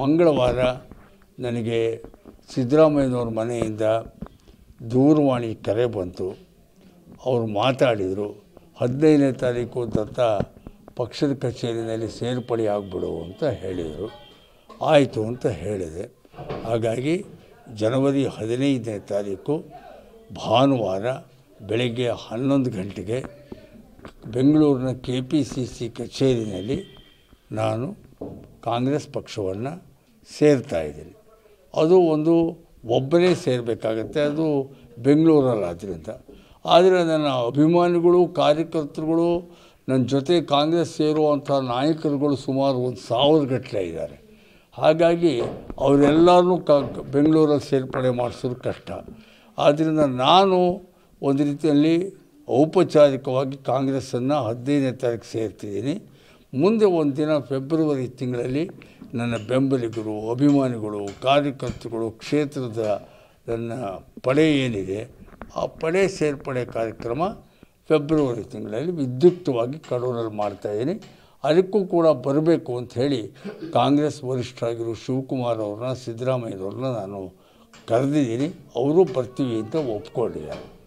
ಮಂಗಳವಾರ ನನಗೆ ಸಿದ್ದರಾಮಯ್ಯನವ್ರ ಮನೆಯಿಂದ ದೂರವಾಣಿ ಕರೆ ಬಂತು ಅವರು ಮಾತಾಡಿದರು ಹದಿನೈದನೇ ತಾರೀಕು ದತ್ತ ಪಕ್ಷದ ಕಚೇರಿಯಲ್ಲಿ ಸೇರ್ಪಡೆ ಆಗಿಬಿಡು ಅಂತ ಹೇಳಿದರು ಆಯಿತು ಅಂತ ಹೇಳಿದೆ ಹಾಗಾಗಿ ಜನವರಿ ಹದಿನೈದನೇ ತಾರೀಕು ಭಾನುವಾರ ಬೆಳಗ್ಗೆ ಹನ್ನೊಂದು ಗಂಟೆಗೆ ಬೆಂಗಳೂರಿನ ಕೆ ಪಿ ಸಿ ಸಿ ಕಚೇರಿಯಲ್ಲಿ ನಾನು ಕಾಂಗ್ರೆಸ್ ಪಕ್ಷವನ್ನು ಸೇರ್ತಾ ಇದ್ದೀನಿ ಅದು ಒಂದು ಒಬ್ಬರೇ ಸೇರಬೇಕಾಗತ್ತೆ ಅದು ಬೆಂಗಳೂರಲ್ಲಿ ಆದ್ದರಿಂದ ಆದರೆ ನನ್ನ ಅಭಿಮಾನಿಗಳು ಕಾರ್ಯಕರ್ತರುಗಳು ನನ್ನ ಜೊತೆ ಕಾಂಗ್ರೆಸ್ ಸೇರುವಂಥ ನಾಯಕರುಗಳು ಸುಮಾರು ಒಂದು ಸಾವಿರ ಗಟ್ಟಲೆ ಇದ್ದಾರೆ ಹಾಗಾಗಿ ಅವರೆಲ್ಲರೂ ಕ ಬೆಂಗಳೂರಲ್ಲಿ ಸೇರ್ಪಡೆ ಮಾಡಿಸೋದು ಕಷ್ಟ ಆದ್ದರಿಂದ ನಾನು ಒಂದು ರೀತಿಯಲ್ಲಿ ಔಪಚಾರಿಕವಾಗಿ ಕಾಂಗ್ರೆಸ್ಸನ್ನು ಹದಿನೈದನೇ ತಾರೀಕು ಸೇರ್ತಿದ್ದೀನಿ ಮುಂದೆ ಒಂದು ದಿನ ಫೆಬ್ರವರಿ ತಿಂಗಳಲ್ಲಿ ನನ್ನ ಬೆಂಬಲಿಗರು ಅಭಿಮಾನಿಗಳು ಕಾರ್ಯಕರ್ತರುಗಳು ಕ್ಷೇತ್ರದ ನನ್ನ ಪಡೆ ಏನಿದೆ ಆ ಪಡೆ ಸೇರ್ಪಡೆ ಕಾರ್ಯಕ್ರಮ ಫೆಬ್ರವರಿ ತಿಂಗಳಲ್ಲಿ ವಿದ್ಯುಕ್ತವಾಗಿ ಕಡೂರಲ್ಲಿ ಮಾಡ್ತಾಯಿದ್ದೀನಿ ಅದಕ್ಕೂ ಕೂಡ ಬರಬೇಕು ಅಂತ ಹೇಳಿ ಕಾಂಗ್ರೆಸ್ ವರಿಷ್ಠರಾಗಿರೋ ಶಿವಕುಮಾರ್ ಅವ್ರನ್ನ ಸಿದ್ದರಾಮಯ್ಯವ್ರನ್ನ ನಾನು ಕರೆದಿದ್ದೀನಿ ಅವರು ಬರ್ತೀವಿ ಅಂತ ಒಪ್ಕೊಂಡಿದ್ದಾರೆ